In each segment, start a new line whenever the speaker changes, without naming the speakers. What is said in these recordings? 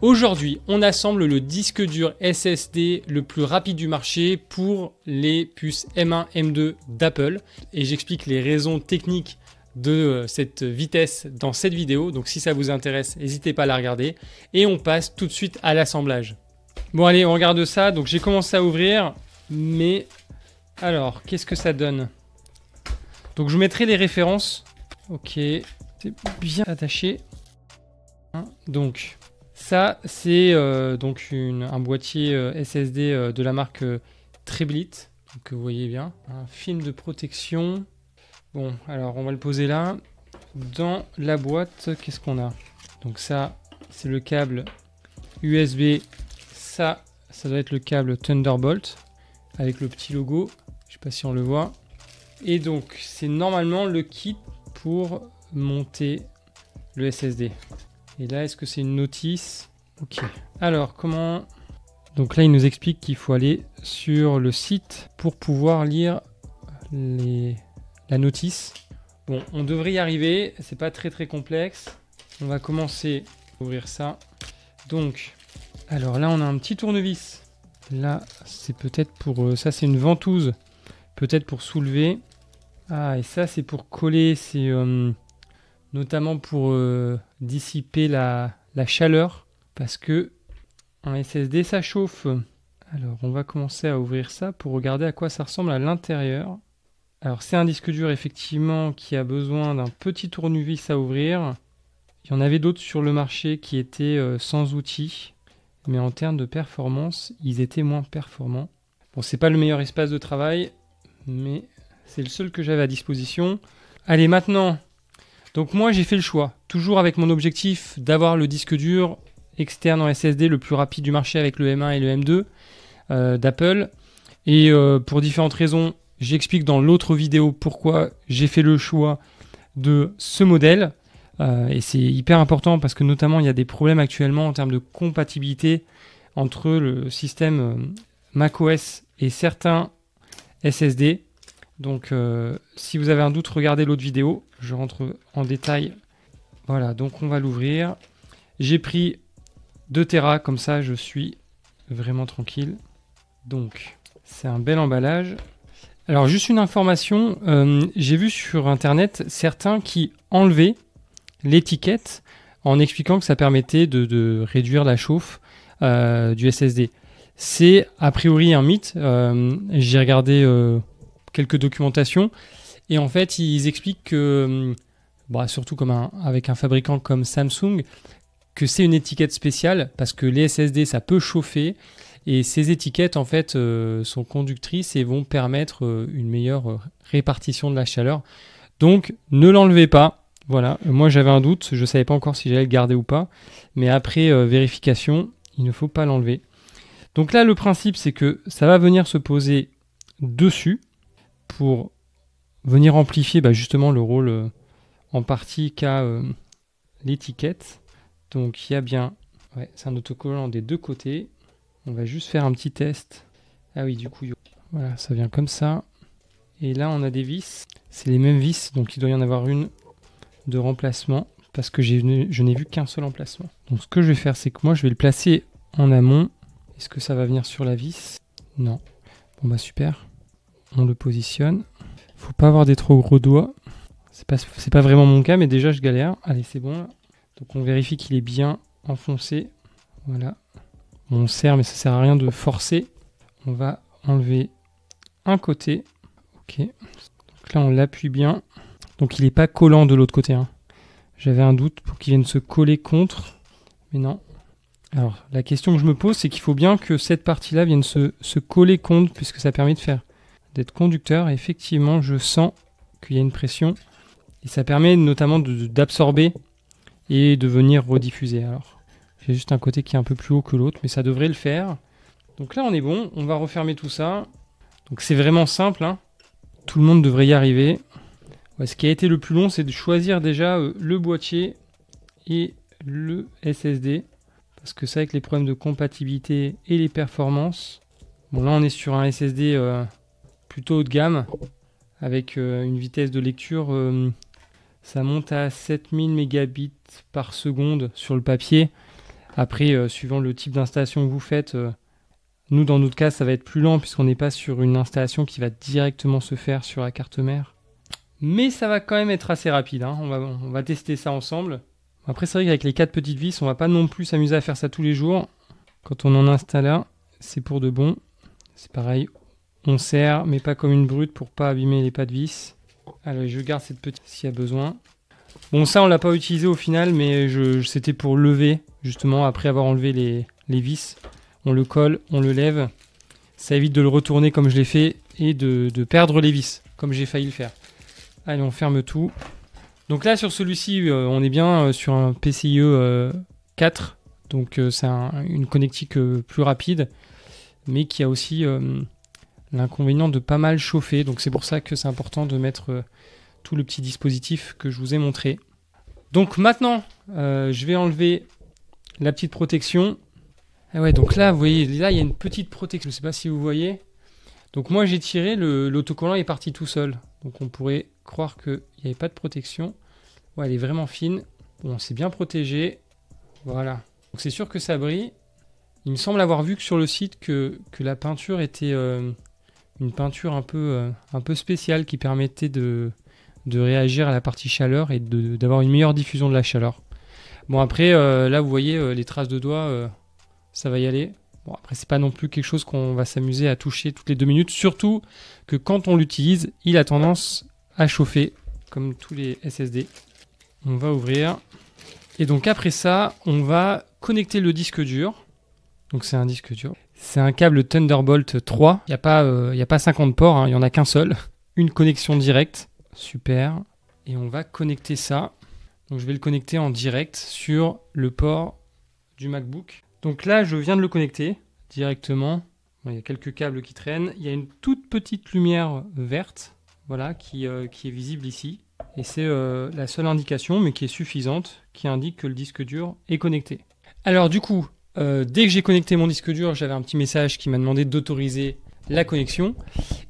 Aujourd'hui, on assemble le disque dur SSD le plus rapide du marché pour les puces M1, M2 d'Apple. Et j'explique les raisons techniques de euh, cette vitesse dans cette vidéo. Donc si ça vous intéresse, n'hésitez pas à la regarder. Et on passe tout de suite à l'assemblage. Bon allez, on regarde ça. Donc j'ai commencé à ouvrir. Mais alors, qu'est-ce que ça donne Donc je vous mettrai les références. Ok, c'est bien attaché. Donc ça, c'est euh, donc un boîtier euh, SSD euh, de la marque Treblit, que vous voyez bien. Un film de protection. Bon, alors on va le poser là. Dans la boîte, qu'est-ce qu'on a Donc ça, c'est le câble USB. Ça, ça doit être le câble Thunderbolt avec le petit logo. Je ne sais pas si on le voit. Et donc, c'est normalement le kit pour monter le SSD. Et là, est-ce que c'est une notice Ok. Alors, comment... Donc là, il nous explique qu'il faut aller sur le site pour pouvoir lire la notice. Bon, on devrait y arriver. C'est pas très très complexe. On va commencer à ouvrir ça. Donc, alors là, on a un petit tournevis. Là, c'est peut-être pour... Euh, ça, c'est une ventouse. Peut-être pour soulever. Ah, et ça, c'est pour coller. C'est... Euh, notamment pour euh, dissiper la, chaleur, parce que un SSD ça chauffe. Alors on va commencer à ouvrir ça pour regarder à quoi ça ressemble à l'intérieur. Alors c'est un disque dur effectivement qui a besoin d'un petit tournevis à ouvrir. Il y en avait d'autres sur le marché qui étaient euh, sans outils, mais en termes de performance, ils étaient moins performants. Bon, c'est pas le meilleur espace de travail, mais c'est le seul que j'avais à disposition. Allez, maintenant, donc moi j'ai fait le choix, toujours avec mon objectif d'avoir le disque dur externe en SSD le plus rapide du marché avec le M1 et le M2 euh, d'Apple. Et euh, pour différentes raisons, j'explique dans l'autre vidéo pourquoi j'ai fait le choix de ce modèle. Euh, et c'est hyper important parce que notamment il y a des problèmes actuellement en termes de compatibilité entre le système macOS et certains SSD. Donc, euh, si vous avez un doute, regardez l'autre vidéo. Je rentre en détail. Voilà, donc on va l'ouvrir. J'ai pris 2 Tera, comme ça je suis vraiment tranquille. Donc, c'est un bel emballage. Alors, juste une information, euh, j'ai vu sur Internet certains qui enlevaient l'étiquette en expliquant que ça permettait de, réduire la chauffe euh, du SSD. C'est a priori un mythe. j'ai regardé quelques documentations. Et en fait, ils expliquent que, hum, bah, surtout comme avec un fabricant comme Samsung, que c'est une étiquette spéciale parce que les SSD, ça peut chauffer. Et ces étiquettes, en fait, euh, sont conductrices et vont permettre euh, une meilleure euh, répartition de la chaleur. Donc, ne l'enlevez pas. Voilà, moi j'avais un doute, je savais pas encore si j'allais le garder ou pas. Mais après vérification, il ne faut pas l'enlever. Donc là, le principe, c'est que ça va venir se poser dessus pour venir amplifier bah, justement le rôle euh, en partie qu'a euh, l'étiquette. Donc il y a bien, ouais, c'est un autocollant des deux côtés. On va juste faire un petit test. Ah oui, du coup, voilà, ça vient comme ça. Et là, on a des vis. C'est les mêmes vis, donc il doit y en avoir une de remplacement parce que je n'ai vu qu'un seul emplacement. Donc ce que je vais faire, c'est que moi, je vais le placer en amont. Est-ce que ça va venir sur la vis Non. Bon bah super on le positionne. Faut pas avoir des trop gros doigts. C'est pas, pas vraiment mon cas, mais déjà je galère. Allez, c'est bon. Donc on vérifie qu'il est bien enfoncé. Voilà. on serre, mais ça sert à rien de forcer. On va enlever un côté. Ok. Donc là, on l'appuie bien. Donc il n'est pas collant de l'autre côté. Hein. J'avais un doute pour qu'il vienne se coller contre. Mais non. Alors, la question que je me pose, c'est qu'il faut bien que cette partie-là vienne se coller contre, puisque ça permet de faire d'être conducteur. effectivement, je sens qu'il y a une pression. Et ça permet notamment d'absorber et de venir rediffuser. Alors, j'ai juste un côté qui est un peu plus haut que l'autre, mais ça devrait le faire. Donc là, on est bon. On va refermer tout ça. Donc c'est vraiment simple. Hein. Tout le monde devrait y arriver. ce qui a été le plus long, c'est de choisir déjà euh, le boîtier et le SSD. Parce que ça, avec les problèmes de compatibilité et les performances, bon là on est sur un SSD euh, plutôt haut de gamme, avec euh, une vitesse de lecture, euh, ça monte à 7000 mégabits par seconde sur le papier. Après, euh, suivant le type d'installation que vous faites, nous, dans notre cas, ça va être plus lent puisqu'on n'est pas sur une installation qui va directement se faire sur la carte mère. Mais ça va quand même être assez rapide. Hein. On, va, on, va, tester ça ensemble. Après, c'est vrai qu'avec les quatre petites vis, on va pas non plus s'amuser à faire ça tous les jours. Quand on en installe un, c'est pour de bon. C'est pareil, on serre, mais pas comme une brute pour pas abîmer les pas de vis. Allez, je garde cette petite s'il y a besoin. Bon, ça, on l'a pas utilisé au final, mais je, c'était pour lever, justement, après avoir enlevé les, les vis. On le colle, on le lève. Ça évite de le retourner comme je l'ai fait et de, de perdre les vis, comme j'ai failli le faire. Allez, on ferme tout. Donc là, sur celui-ci, euh, on est bien euh, sur un PCIe 4. Euh, Donc c'est une connectique plus rapide, mais qui a aussi l'inconvénient de pas mal chauffer. Donc c'est pour ça que c'est important de mettre euh, tout le petit dispositif que je vous ai montré. Donc maintenant, euh, je vais enlever la petite protection. Ah ouais, donc là, vous voyez, là, il y a une petite protection. Je ne sais pas si vous voyez. Donc moi, j'ai tiré, l'autocollant est parti tout seul. Donc on pourrait croire qu'il n'y avait pas de protection. Ouais, elle est vraiment fine. Bon, c'est bien protégé. Voilà. Donc c'est sûr que ça brille. Il me semble avoir vu que sur le site que, la peinture était... Euh, une peinture un peu, euh, un peu spéciale qui permettait de, de réagir à la partie chaleur et d'avoir une meilleure diffusion de la chaleur. Bon après euh, là vous voyez euh, les traces de doigts, ça va y aller. Bon après c'est pas non plus quelque chose qu'on va s'amuser à toucher toutes les deux minutes, surtout que quand on l'utilise, il a tendance à chauffer comme tous les SSD. On va ouvrir et donc après ça, on va connecter le disque dur. Donc c'est un disque dur c'est un câble Thunderbolt 3. Il n'y a, pas, euh, a pas 50 ports, il hein. n'y en a qu'un seul. Une connexion directe. Super. Et on va connecter ça. Donc je vais le connecter en direct sur le port du MacBook. Donc là, je viens de le connecter directement. il y a quelques câbles qui traînent. Il y a une toute petite lumière verte voilà, qui, euh, est visible ici. Et c'est euh, la seule indication, mais qui est suffisante, qui indique que le disque dur est connecté. Alors du coup, euh, dès que j'ai connecté mon disque dur, j'avais un petit message qui m'a demandé d'autoriser la connexion.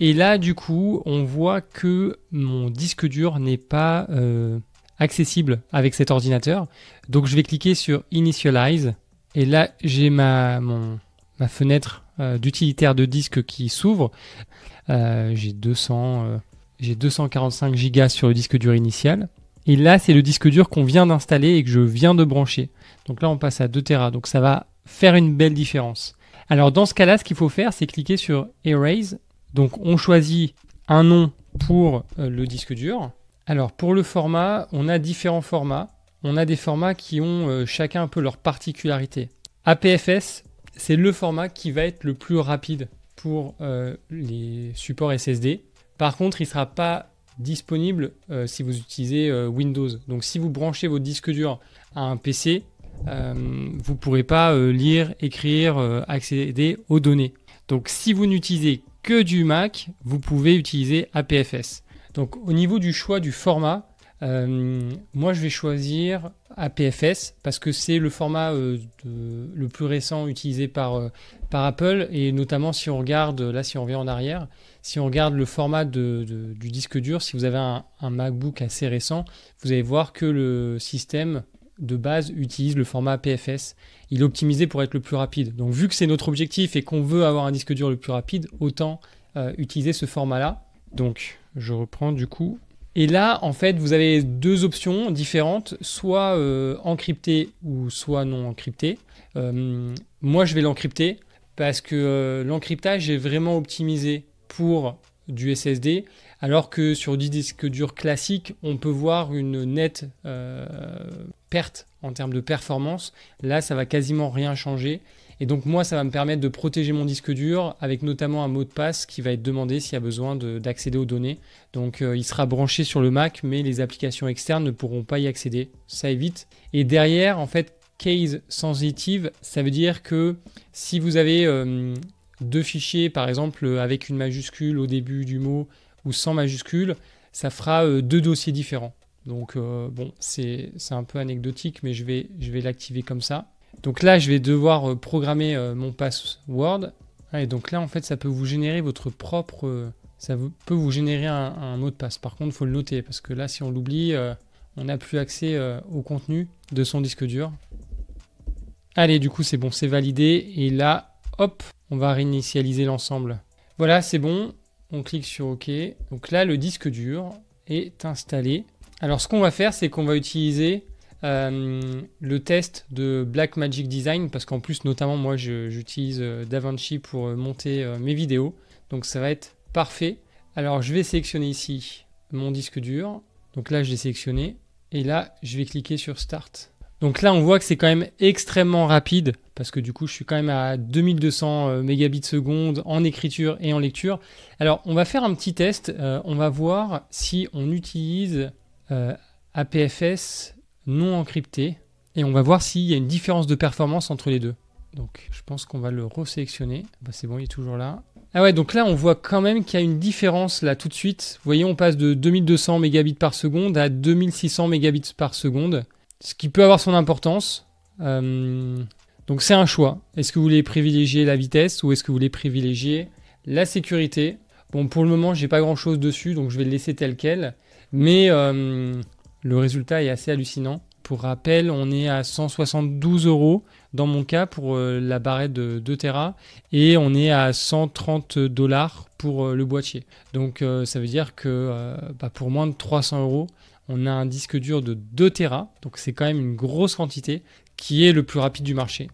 Et là, du coup, on voit que mon disque dur n'est pas euh, accessible avec cet ordinateur. Donc, je vais cliquer sur Initialize. Et là, j'ai ma, fenêtre euh, d'utilitaire de disque qui s'ouvre. j'ai 245 Go sur le disque dur initial. Et là, c'est le disque dur qu'on vient d'installer et que je viens de brancher. Donc là, on passe à 2 Tera. Donc ça va faire une belle différence. Alors dans ce cas-là, ce qu'il faut faire, c'est cliquer sur Erase. Donc on choisit un nom pour euh, le disque dur. Alors pour le format, on a différents formats. On a des formats qui ont euh, chacun un peu leur particularité. APFS, c'est le format qui va être le plus rapide pour euh, les supports SSD. Par contre, il ne sera pas disponible si vous utilisez Windows. Donc si vous branchez votre disque dur à un PC, euh, vous ne pourrez pas euh, lire, écrire, euh, accéder aux données. Donc si vous n'utilisez que du Mac, vous pouvez utiliser APFS. Donc au niveau du choix du format, moi je vais choisir APFS parce que c'est le format le plus récent utilisé par, par Apple et notamment si on regarde, là si on revient en arrière, si on regarde le format du disque dur, si vous avez un, MacBook assez récent, vous allez voir que le système de base, utilise le format PFS. Il est optimisé pour être le plus rapide. Donc, vu que c'est notre objectif et qu'on veut avoir un disque dur le plus rapide, autant euh, utiliser ce format-là. Donc, je reprends du coup. Et là, en fait, vous avez deux options différentes, soit euh, encrypté ou soit non encrypté. Euh, moi, je vais l'encrypter parce que euh, l'encryptage est vraiment optimisé pour du SSD. Alors que sur du disque dur classique, on peut voir une nette euh, perte en termes de performance. Là, ça va quasiment rien changer. Et donc moi, ça va me permettre de protéger mon disque dur avec notamment un mot de passe qui va être demandé s'il y a besoin d'accéder aux données. Donc euh, il sera branché sur le Mac, mais les applications externes ne pourront pas y accéder. Ça évite. Et derrière, en fait, case sensitive, ça veut dire que si vous avez euh, deux fichiers, par exemple avec une majuscule au début du mot ou sans majuscule, ça fera euh, deux dossiers différents. Donc euh, bon, c'est un peu anecdotique, mais je vais, je vais l'activer comme ça. Donc là, je vais devoir euh, programmer mon password. Ah, et donc là, en fait, ça peut vous générer votre propre... ça peut vous générer un, un, mot de passe. Par contre, il faut le noter, parce que là, si on l'oublie, on n'a plus accès au contenu de son disque dur. Allez, du coup, c'est bon, c'est validé. Et là, hop, on va réinitialiser l'ensemble. Voilà, c'est bon. On clique sur OK. Donc là, le disque dur est installé. Alors ce qu'on va faire, c'est qu'on va utiliser euh, le test de black magic Design, parce qu'en plus, notamment, moi, j'utilise euh, DaVinci pour euh, monter mes vidéos. Donc ça va être parfait. Alors je vais sélectionner ici mon disque dur. Donc là, je l'ai sélectionné. Et là, je vais cliquer sur Start. Donc là, on voit que c'est quand même extrêmement rapide parce que du coup, je suis quand même à 2200 Mbps euh, seconde en écriture et en lecture. Alors, on va faire un petit test. Euh, on va voir si on utilise euh, APFS non encrypté et on va voir s'il y a une différence de performance entre les deux. Donc, je pense qu'on va le resélectionner. Bah, c'est bon, il est toujours là. Ah ouais, donc là, on voit quand même qu'il y a une différence là tout de suite. Vous voyez, on passe de 2200 Mbps à 2600 Mbps. par seconde ce qui peut avoir son importance. Euh, donc c'est un choix. Est-ce que vous voulez privilégier la vitesse ou est-ce que vous voulez privilégier la sécurité Bon, pour le moment, n'ai pas grand-chose dessus, donc je vais le laisser tel quel. Mais euh, le résultat est assez hallucinant. Pour rappel, on est à 172 euros dans mon cas pour euh, la barrette de 2 et on est à 130 dollars pour le boîtier. Donc ça veut dire que bah, pour moins de 300 euros, on a un disque dur de 2 Tera, donc c'est quand même une grosse quantité qui est le plus rapide du marché.